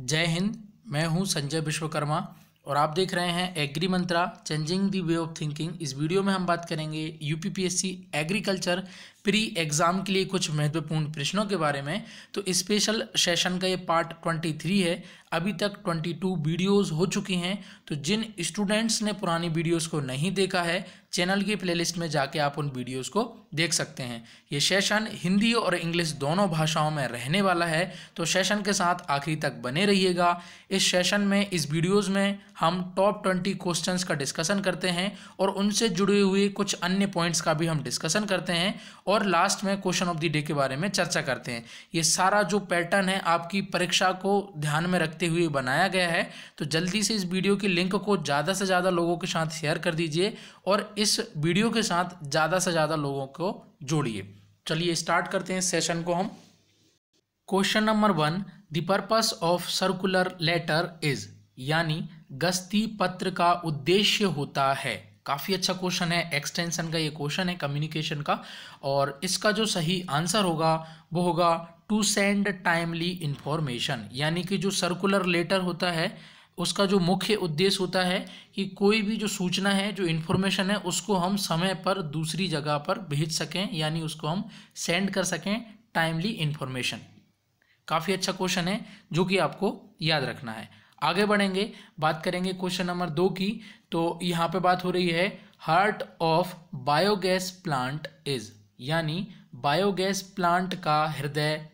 जय हिंद मैं हूं संजय विश्वकर्मा और आप देख रहे हैं agri Mantra changing the way of thinking इस वीडियो में हम बात करेंगे यूपीपीएससी एग्रीकल्चर प्री एग्ज़ाम के लिए कुछ महत्वपूर्ण प्रश्नों के बारे में तो स्पेशल सेशन का ये पार्ट ट्वेंटी थ्री है अभी तक ट्वेंटी टू वीडियोज़ हो चुकी हैं तो जिन स्टूडेंट्स ने पुरानी वीडियोज़ को नहीं देखा है चैनल की प्लेलिस्ट में जाके आप उन वीडियोज़ को देख सकते हैं ये सेशन हिंदी और इंग्लिश दोनों भाषाओं में रहने वाला है तो सेशन के साथ आखिरी तक बने रहिएगा इस सेशन में इस वीडियोज़ में हम टॉप ट्वेंटी क्वेश्चंस का डिस्कशन करते हैं और उनसे जुड़े हुए कुछ अन्य पॉइंट्स का भी हम डिस्कशन करते हैं और और लास्ट में क्वेश्चन ऑफ द डे के बारे में चर्चा करते हैं ये सारा जो पैटर्न है आपकी परीक्षा को ध्यान में रखते हुए बनाया गया है तो जल्दी से इस वीडियो के लिंक को ज़्यादा से ज़्यादा लोगों के साथ शेयर कर दीजिए और इस वीडियो के साथ ज़्यादा से ज़्यादा लोगों को जोड़िए चलिए स्टार्ट करते हैं सेशन को हम question number one the purpose of circular letter is यानी गस्ती पत्र का उद्देश्य होता है काफ़ी अच्छा क्वेश्चन है एक्सटेंशन का ये क्वेश्चन है कम्युनिकेशन का और इसका जो सही आंसर होगा वो होगा टू सेंड टाइमली इन्फॉर्मेशन यानी कि जो सर्कुलर लेटर होता है उसका जो मुख्य उद्देश्य होता है कि कोई भी जो सूचना है जो इन्फॉर्मेशन है उसको हम समय पर दूसरी जगह पर भेज सकें यानी उसको हम सेंड कर सकें टाइमली इन्फॉर्मेशन काफ़ी अच्छा क्वेश्चन है जो कि आपको याद रखना है आगे बढ़ेंगे बात करेंगे क्वेश्चन नंबर दो की तो यहाँ पे बात हो रही है heart of biogas plant is यानी बायोगैस प्लांट का हृदय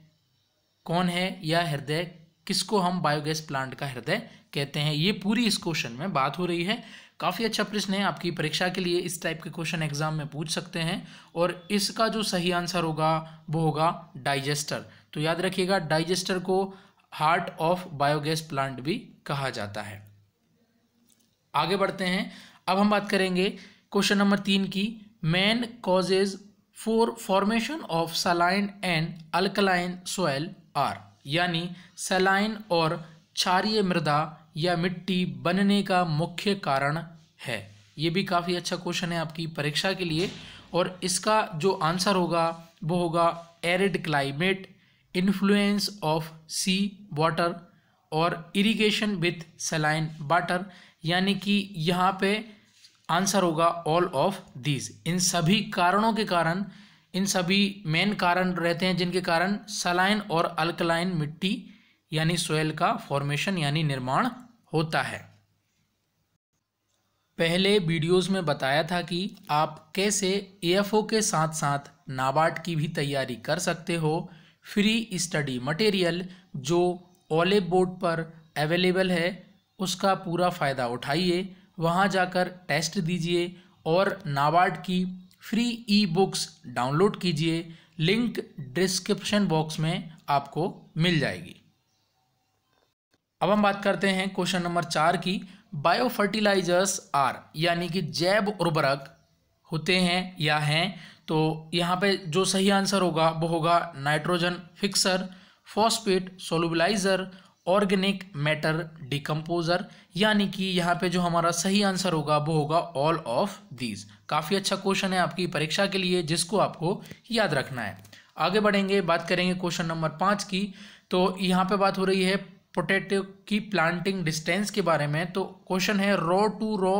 कौन है या हृदय किसको हम बायोगैस प्लांट का हृदय कहते हैं ये पूरी इस क्वेश्चन में बात हो रही है काफ़ी अच्छा प्रश्न है आपकी परीक्षा के लिए इस टाइप के क्वेश्चन एग्जाम में पूछ सकते हैं और इसका जो सही आंसर होगा वो होगा डाइजेस्टर तो याद रखिएगा डाइजेस्टर को हार्ट ऑफ बायोगैस प्लांट भी कहा जाता है आगे बढ़ते हैं अब हम बात करेंगे क्वेश्चन नंबर तीन की main causes for formation of saline and alkaline soil are यानी सलाइन और क्षारीय मृदा या मिट्टी बनने का मुख्य कारण है ये भी काफ़ी अच्छा क्वेश्चन है आपकी परीक्षा के लिए और इसका जो आंसर होगा वो होगा arid climate influence of sea water और इरिगेशन विथ सलाइन वाटर यानी कि यहाँ पे आंसर होगा ऑल ऑफ दीज इन सभी कारणों के कारण इन सभी मेन कारण रहते हैं जिनके कारण सलाइन और अल्कलाइन मिट्टी यानी सोयल का फॉर्मेशन यानी निर्माण होता है पहले वीडियोस में बताया था कि आप कैसे एएफओ के साथ साथ नाबार्ड की भी तैयारी कर सकते हो फ्री स्टडी मटेरियल जो ओले बोर्ड पर अवेलेबल है उसका पूरा फ़ायदा उठाइए वहाँ जाकर टेस्ट दीजिए और नाबार्ड की फ्री ई बुक्स डाउनलोड कीजिए लिंक डिस्क्रिप्शन बॉक्स में आपको मिल जाएगी अब हम बात करते हैं क्वेश्चन नंबर चार की बायो फर्टिलाइजर्स आर यानी कि जैव उर्वरक होते हैं या हैं तो यहाँ पे जो सही आंसर होगा वो होगा nitrogen fixer phosphate solubiliser organic matter decomposer यानी कि यहाँ पे जो हमारा सही आंसर होगा वो होगा ऑल ऑफ दीज काफ़ी अच्छा क्वेश्चन है आपकी परीक्षा के लिए जिसको आपको याद रखना है आगे बढ़ेंगे बात करेंगे क्वेश्चन नंबर पाँच की तो यहाँ पे बात हो रही है पोटैटो की प्लांटिंग डिस्टेंस के बारे में तो क्वेश्चन है row to row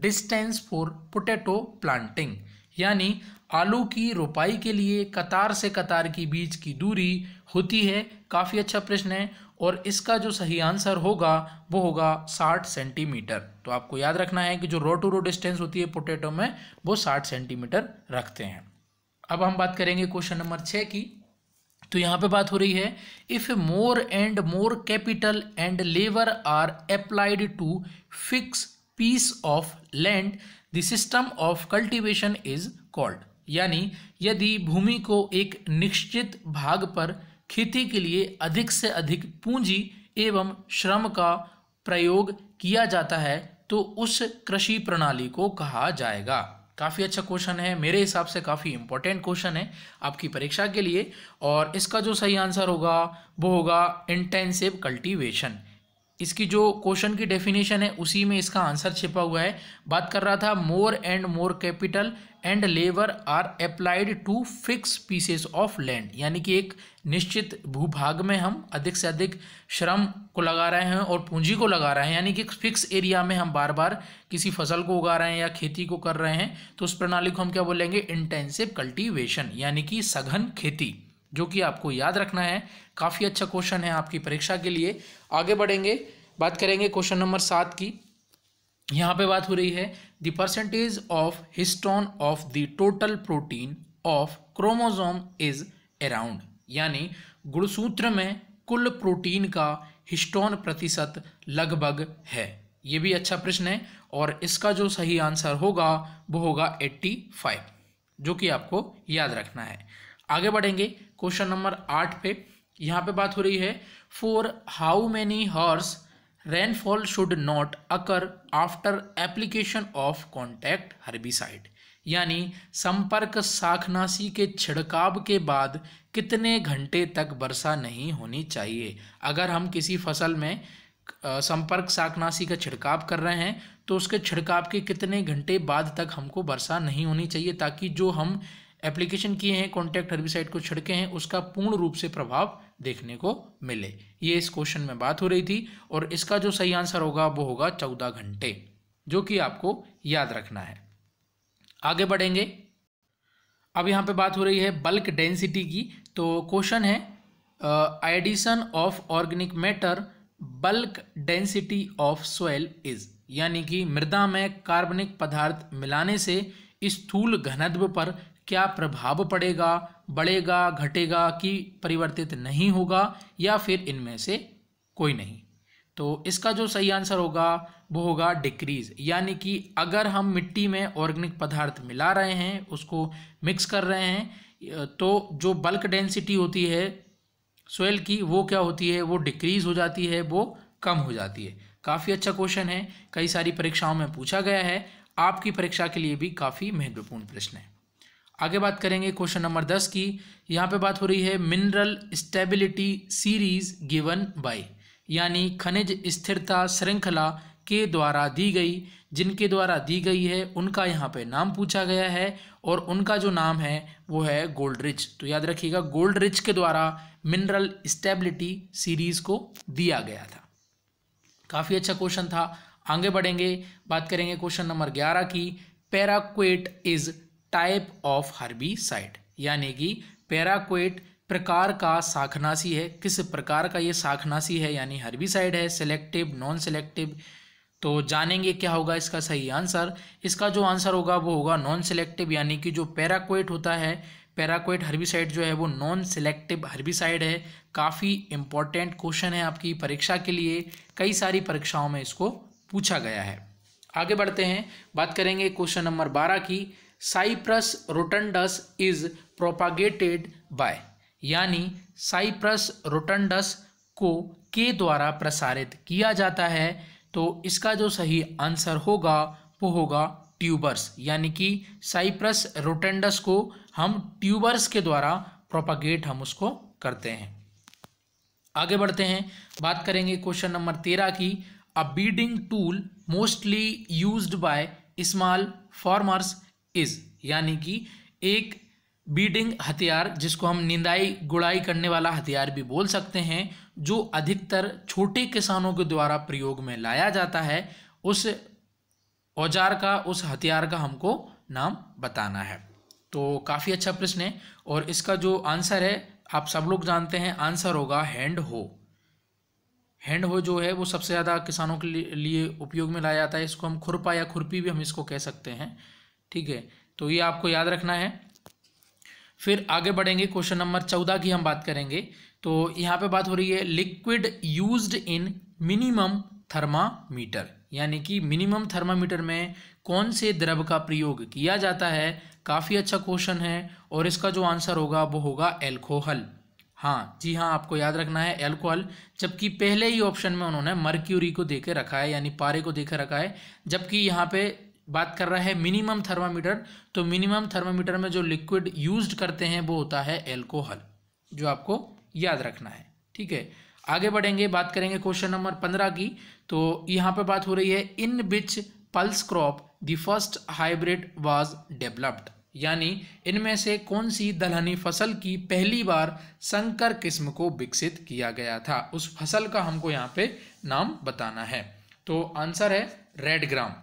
distance for potato planting यानी आलू की रोपाई के लिए कतार से कतार की बीज की दूरी होती है काफ़ी अच्छा प्रश्न है और इसका जो सही आंसर होगा वो होगा 60 सेंटीमीटर तो आपको याद रखना है कि जो रो टू रो डिस्टेंस होती है पोटैटो में वो 60 सेंटीमीटर रखते हैं अब हम बात करेंगे क्वेश्चन नंबर छः की तो यहाँ पे बात हो रही है if more and more capital and labour are applied to fix piece of land the system of cultivation is called यानी यदि भूमि को एक निश्चित भाग पर खेती के लिए अधिक से अधिक पूंजी एवं श्रम का प्रयोग किया जाता है तो उस कृषि प्रणाली को कहा जाएगा काफ़ी अच्छा क्वेश्चन है मेरे हिसाब से काफ़ी इंपॉर्टेंट क्वेश्चन है आपकी परीक्षा के लिए और इसका जो सही आंसर होगा वो होगा इंटेंसिव कल्टीवेशन इसकी जो क्वेश्चन की डेफिनेशन है उसी में इसका आंसर छिपा हुआ है बात कर रहा था more and more capital and labour are applied to fix pieces of land यानी कि एक निश्चित भूभाग में हम अधिक से अधिक श्रम को लगा रहे हैं और पूंजी को लगा रहे हैं यानी कि फिक्स एरिया में हम बार बार किसी फसल को उगा रहे हैं या खेती को कर रहे हैं तो उस प्रणाली को हम क्या बोलेंगे इंटेंसिव कल्टीवेशन यानी कि सघन खेती जो कि आपको याद रखना है काफ़ी अच्छा क्वेश्चन है आपकी परीक्षा के लिए आगे बढ़ेंगे बात करेंगे क्वेश्चन नंबर सात की यहाँ पे बात हो रही है the percentage of histone of the total protein of chromosome is around यानी गुणसूत्र में कुल प्रोटीन का हिस्टोन प्रतिशत लगभग है ये भी अच्छा प्रश्न है और इसका जो सही आंसर होगा वो होगा एट्टी फाइव जो कि आपको याद रखना है आगे बढ़ेंगे क्वेश्चन नंबर आठ पे यहाँ पे बात हो रही है for how many hours rainfall should not occur after application of contact herbicide यानी संपर्क साखनासी के छिड़काव के बाद कितने घंटे तक वर्षा नहीं होनी चाहिए अगर हम किसी फसल में संपर्क साखनासी का छिड़काव कर रहे हैं तो उसके छिड़काव के कितने घंटे बाद तक हमको वर्षा नहीं होनी चाहिए ताकि जो हम एप्लीकेशन किए हैं कॉन्टैक्ट हर्बिसाइड को छिड़के हैं उसका पूर्ण रूप से प्रभाव देखने को मिले ये इस क्वेश्चन में बात हो रही थी और इसका जो सही आंसर होगा वो होगा चौदह घंटे जो कि आपको याद रखना है आगे बढ़ेंगे अब यहाँ पे बात हो रही है बल्क डेंसिटी की तो क्वेश्चन है addition of organic matter bulk density of soil is यानी कि मृदा में कार्बनिक पदार्थ मिलाने से स्थूल घनत्व पर क्या प्रभाव पड़ेगा बढ़ेगा घटेगा कि परिवर्तित नहीं होगा या फिर इनमें से कोई नहीं तो इसका जो सही आंसर होगा वो होगा डिक्रीज़ यानी कि अगर हम मिट्टी में ऑर्गेनिक पदार्थ मिला रहे हैं उसको मिक्स कर रहे हैं तो जो बल्क डेंसिटी होती है सोयल की वो क्या होती है वो डिक्रीज़ हो जाती है वो कम हो जाती है काफ़ी अच्छा क्वेश्चन है कई सारी परीक्षाओं में पूछा गया है आपकी परीक्षा के लिए भी काफ़ी महत्वपूर्ण प्रश्न है आगे बात करेंगे क्वेश्चन नंबर दस की यहाँ पे बात हो रही है mineral stability series given by यानी खनिज स्थिरता श्रृंखला के द्वारा दी गई जिनके द्वारा दी गई है उनका यहाँ पे नाम पूछा गया है और उनका जो नाम है वो है गोल्ड रिच तो याद रखिएगा गोल्ड रिच के द्वारा मिनरल स्टेबिलिटी सीरीज़ को दिया गया था काफ़ी अच्छा क्वेश्चन था आगे बढ़ेंगे बात करेंगे क्वेश्चन नंबर ग्यारह की paraquat is type of site यानी कि पैराकोइट प्रकार का शाखनासी है किस प्रकार का ये शाखनासी है यानी साइड है सेलेक्टिव नॉन सेलेक्टिव तो जानेंगे क्या होगा इसका सही आंसर इसका जो आंसर होगा वो होगा नॉन सेलेक्टिव यानी कि जो पैराकोइट होता है पैराक्वेट हर्बिसाइड जो है वो नॉन सिलेक्टिव हर्बिसाइड है काफ़ी इंपॉर्टेंट क्वेश्चन है आपकी परीक्षा के लिए कई सारी परीक्षाओं में इसको पूछा गया है आगे बढ़ते हैं बात करेंगे क्वेश्चन नंबर बारह की Cyperus rotundus is propagated by यानी साइप्रस रोटंडस को के द्वारा प्रसारित किया जाता है तो इसका जो सही आंसर होगा वो होगा ट्यूबर्स यानी कि साइप्रस रोटेंडस को हम ट्यूबर्स के द्वारा प्रोपागेट हम उसको करते हैं आगे बढ़ते हैं बात करेंगे क्वेश्चन नंबर तेरह की a weeding tool mostly used by small farmers is यानी कि एक बीटिंग हथियार जिसको हम निंदाई गुड़ाई करने वाला हथियार भी बोल सकते हैं जो अधिकतर छोटे किसानों के द्वारा प्रयोग में लाया जाता है उस औजार का उस हथियार का हमको नाम बताना है तो काफ़ी अच्छा प्रश्न है और इसका जो आंसर है आप सब लोग जानते हैं आंसर होगा हैंड हो हैंड हो जो है वो सबसे ज़्यादा किसानों के लिए उपयोग में लाया जाता है इसको हम खुरपा या खुरपी भी हम इसको कह सकते हैं ठीक है तो ये आपको याद रखना है फिर आगे बढ़ेंगे क्वेश्चन नंबर चौदह की हम बात करेंगे तो यहाँ पे बात हो रही है liquid used in minimum thermometer यानी कि मिनिमम थर्मामीटर में कौन से द्रव का प्रयोग किया जाता है काफ़ी अच्छा क्वेश्चन है और इसका जो आंसर होगा वो होगा एल्कोहल हाँ जी हाँ आपको याद रखना है एल्कोहल जबकि पहले ही ऑप्शन में उन्होंने मर्क्यूरी को देकर रखा है यानी पारे को देकर रखा है जबकि यहाँ पे बात कर रहा है मिनिमम थर्मामीटर तो मिनिमम थर्मामीटर में जो लिक्विड यूज करते हैं वो होता है एल्कोहल जो आपको याद रखना है ठीक है आगे बढ़ेंगे बात करेंगे क्वेश्चन नंबर पंद्रह की तो यहाँ पे बात हो रही है in which pulse crop the first hybrid was developed यानी इनमें से कौन सी दलहनी फसल की पहली बार संकर किस्म को विकसित किया गया था उस फसल का हमको यहाँ पे नाम बताना है तो आंसर है रेड ग्राम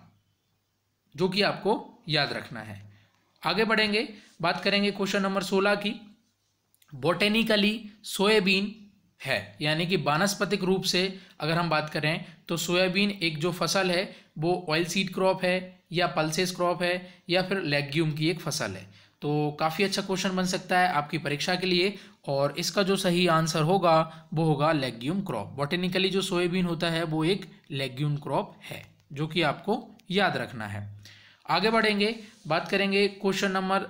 जो कि आपको याद रखना है आगे बढ़ेंगे बात करेंगे क्वेश्चन नंबर सोलह की बोटेनिकली सोयाबीन है यानी कि वानस्पतिक रूप से अगर हम बात करें तो सोयाबीन एक जो फसल है वो ऑयल सीड क्रॉप है या पल्सेस क्रॉप है या फिर लेग्यूम की एक फसल है तो काफ़ी अच्छा क्वेश्चन बन सकता है आपकी परीक्षा के लिए और इसका जो सही आंसर होगा वो होगा लेग्यूम क्रॉप बॉटेनिकली जो सोयाबीन होता है वो एक लेग्यूम क्रॉप है जो कि आपको याद रखना है आगे बढ़ेंगे बात करेंगे क्वेश्चन नंबर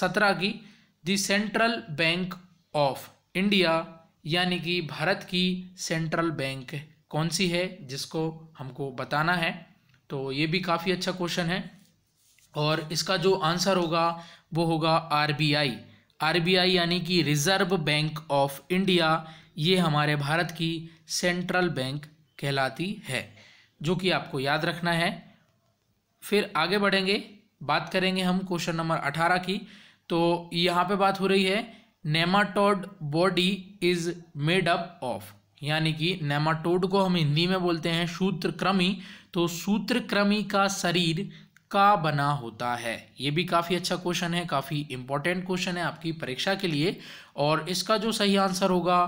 सत्रह की the central bank of India यानी कि भारत की सेंट्रल बैंक कौन सी है जिसको हमको बताना है तो ये भी काफ़ी अच्छा क्वेश्चन है और इसका जो आंसर होगा वो होगा आरबीआई आरबीआई यानी कि रिज़र्व बैंक ऑफ इंडिया ये हमारे भारत की सेंट्रल बैंक कहलाती है जो कि आपको याद रखना है फिर आगे बढ़ेंगे बात करेंगे हम क्वेश्चन नंबर अठारह की तो यहाँ पे बात हो रही है nematode body is made up of यानी कि नेमाटोड को हम हिंदी में बोलते हैं सूत्रक्रमी तो सूत्रक्रमी का शरीर का बना होता है ये भी काफ़ी अच्छा क्वेश्चन है काफ़ी इंपॉर्टेंट क्वेश्चन है आपकी परीक्षा के लिए और इसका जो सही आंसर होगा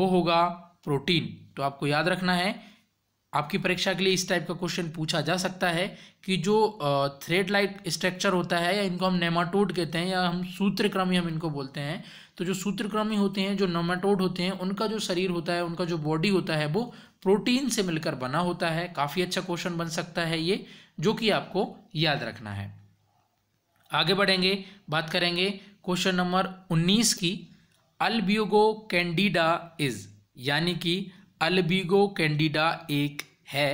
वो होगा प्रोटीन तो आपको याद रखना है आपकी परीक्षा के लिए इस टाइप का क्वेश्चन पूछा जा सकता है कि जो थ्रेड लाइक स्ट्रक्चर होता है या इनको हम नेमाटोड कहते हैं या हम सूत्रक्रमी हम इनको बोलते हैं तो जो सूत्रक्रमी होते हैं जो नेमाटोड होते हैं उनका जो शरीर होता है उनका जो बॉडी होता है वो प्रोटीन से मिलकर बना होता है काफ़ी अच्छा क्वेश्चन बन सकता है ये जो कि आपको याद रखना है आगे बढ़ेंगे बात करेंगे क्वेश्चन नंबर उन्नीस की अल्बियोगो कैंडिडा इज यानी कि अलबीगो कैंडिडा एक है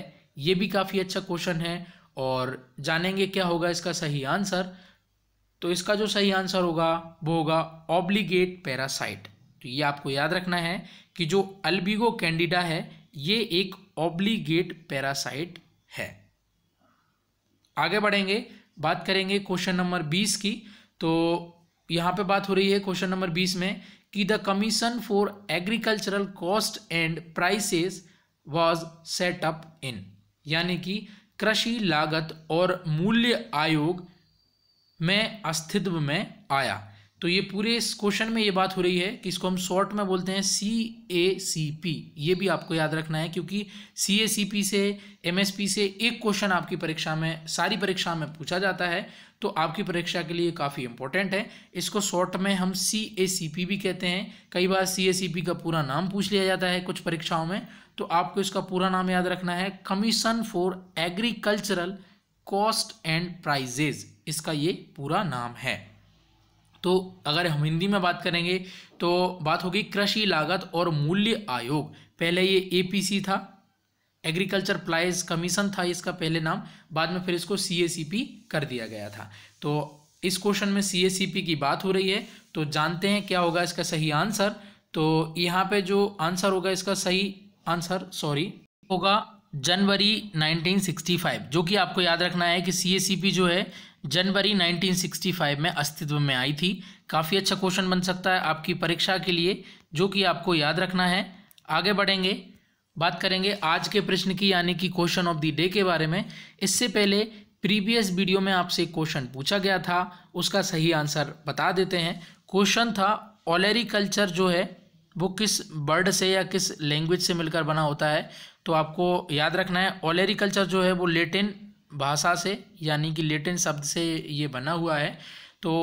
ये भी काफ़ी अच्छा क्वेश्चन है और जानेंगे क्या होगा इसका सही आंसर तो इसका जो सही आंसर होगा वो होगा ऑब्लीगेट पैरासाइट तो ये आपको याद रखना है कि जो अल्बिगो कैंडिडा है ये एक ऑब्लिगेट पैरासाइट है आगे बढ़ेंगे बात करेंगे क्वेश्चन नंबर बीस की तो यहाँ पे बात हो रही है क्वेश्चन नंबर बीस में कि the commission for agricultural cost and prices was set up in यानी कि कृषि लागत और मूल्य आयोग में अस्तित्व में आया तो ये पूरे इस क्वेश्चन में ये बात हो रही है कि इसको हम शॉर्ट में बोलते हैं सी ए सी पी ये भी आपको याद रखना है क्योंकि सी ए सी पी से एम एस पी से एक क्वेश्चन आपकी परीक्षा में सारी परीक्षा में पूछा जाता है तो आपकी परीक्षा के लिए काफ़ी इंपॉर्टेंट है इसको शॉर्ट में हम सी ए सी पी भी कहते हैं कई बार सी ए सी पी का पूरा नाम पूछ लिया जाता है कुछ परीक्षाओं में तो आपको इसका पूरा नाम याद रखना है commission for agricultural cost and prices इसका ये पूरा नाम है तो अगर हम हिंदी में बात करेंगे तो बात होगी कृषि लागत और मूल्य आयोग पहले ये एपीसी था एग्रीकल्चर प्राइस कमीशन था इसका पहले नाम बाद में फिर इसको सीएसीपी कर दिया गया था तो इस क्वेश्चन में सीएसीपी की बात हो रही है तो जानते हैं क्या होगा इसका सही आंसर तो यहाँ पे जो आंसर होगा इसका सही आंसर सॉरी होगा जनवरी 1965 जो कि आपको याद रखना है कि सीएसीपी जो है जनवरी 1965 में अस्तित्व में आई थी काफ़ी अच्छा क्वेश्चन बन सकता है आपकी परीक्षा के लिए जो कि आपको याद रखना है आगे बढ़ेंगे बात करेंगे आज के प्रश्न की यानी कि क्वेश्चन ऑफ द डे के बारे में इससे पहले प्रीवियस वीडियो में आपसे क्वेश्चन पूछा गया था उसका सही आंसर बता देते हैं क्वेश्चन था ओलेरिकल्चर जो है वो किस बर्ड से या किस लैंग्वेज से मिलकर बना होता है तो आपको याद रखना है ओलेरिकल्चर जो है वो लेटिन भाषा से यानी कि लेटिन शब्द से ये बना हुआ है तो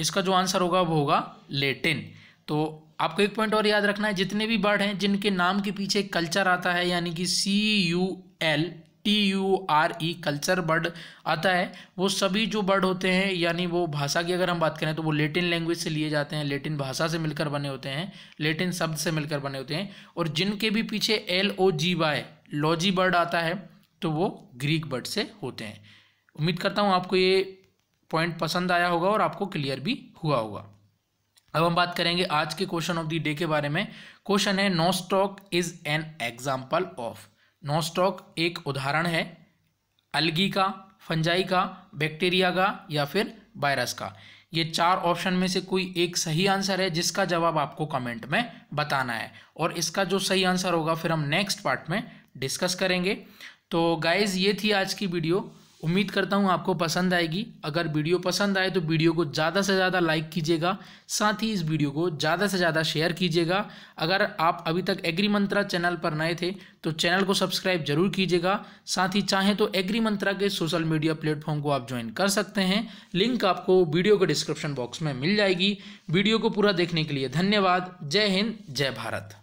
इसका जो आंसर होगा वो होगा लेटिन तो आपको एक पॉइंट और याद रखना है जितने भी वर्ड हैं जिनके नाम के पीछे कल्चर आता है यानी कि C U L T U R E culture word आता है वो सभी जो वर्ड होते हैं यानी वो भाषा की अगर हम बात करें तो वो लेटिन लैंग्वेज से लिए जाते हैं लेटिन भाषा से मिलकर बने होते हैं लेटिन शब्द से मिलकर बने होते हैं और जिनके भी पीछे L O G Y logy word आता है तो वो ग्रीक बर्ड से होते हैं उम्मीद करता हूँ आपको ये पॉइंट पसंद आया होगा और आपको क्लियर भी हुआ होगा अब हम बात करेंगे आज के क्वेश्चन ऑफ द डे के बारे में क्वेश्चन है nostoc is an example of nostoc एक उदाहरण है अलगी का फंजाई का बैक्टीरिया का या फिर वायरस का ये चार ऑप्शन में से कोई एक सही आंसर है जिसका जवाब आपको कमेंट में बताना है और इसका जो सही आंसर होगा फिर हम नेक्स्ट पार्ट में डिस्कस करेंगे तो गाइज़ ये थी आज की वीडियो उम्मीद करता हूँ आपको पसंद आएगी अगर वीडियो पसंद आए तो वीडियो को ज़्यादा से ज़्यादा लाइक कीजिएगा साथ ही इस वीडियो को ज़्यादा से ज़्यादा शेयर कीजिएगा अगर आप अभी तक एग्री मंत्रा चैनल पर नए थे तो चैनल को सब्सक्राइब जरूर कीजिएगा साथ ही चाहें तो एग्री मंत्रा के सोशल मीडिया प्लेटफॉर्म को आप ज्वाइन कर सकते हैं लिंक आपको वीडियो के डिस्क्रिप्शन बॉक्स में मिल जाएगी वीडियो को पूरा देखने के लिए धन्यवाद जय हिंद जय भारत